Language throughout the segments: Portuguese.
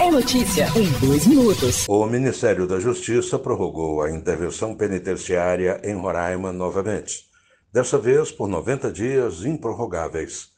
É notícia em dois minutos. O Ministério da Justiça prorrogou a intervenção penitenciária em Roraima novamente. Dessa vez por 90 dias improrrogáveis.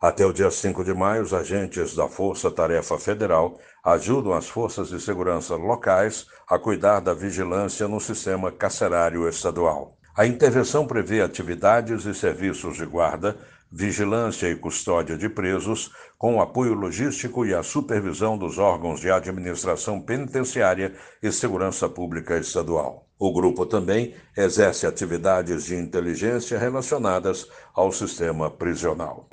Até o dia 5 de maio, os agentes da Força Tarefa Federal ajudam as forças de segurança locais a cuidar da vigilância no sistema carcerário estadual. A intervenção prevê atividades e serviços de guarda, vigilância e custódia de presos, com o apoio logístico e a supervisão dos órgãos de administração penitenciária e segurança pública estadual. O grupo também exerce atividades de inteligência relacionadas ao sistema prisional.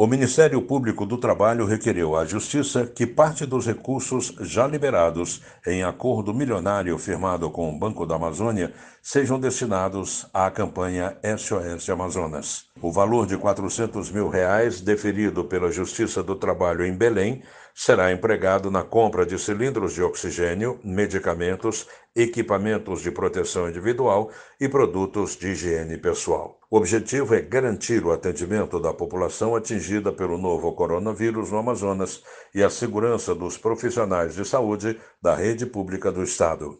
O Ministério Público do Trabalho requereu à Justiça que parte dos recursos já liberados em acordo milionário firmado com o Banco da Amazônia sejam destinados à campanha SOS Amazonas. O valor de 400 mil reais deferido pela Justiça do Trabalho em Belém será empregado na compra de cilindros de oxigênio, medicamentos, equipamentos de proteção individual e produtos de higiene pessoal. O objetivo é garantir o atendimento da população atingida pelo novo coronavírus no Amazonas e a segurança dos profissionais de saúde da rede pública do Estado.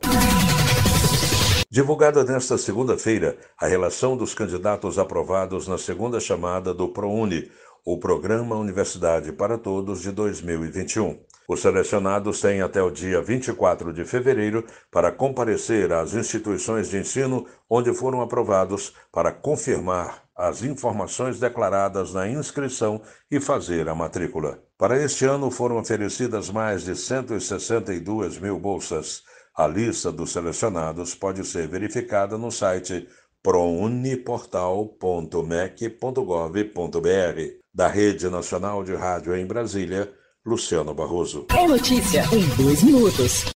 Divulgada nesta segunda-feira, a relação dos candidatos aprovados na segunda chamada do ProUni, o Programa Universidade para Todos de 2021. Os selecionados têm até o dia 24 de fevereiro para comparecer às instituições de ensino onde foram aprovados para confirmar as informações declaradas na inscrição e fazer a matrícula. Para este ano foram oferecidas mais de 162 mil bolsas. A lista dos selecionados pode ser verificada no site prouniportal.mec.gov.br. Da Rede Nacional de Rádio em Brasília, Luciano Barroso. É notícia em dois minutos.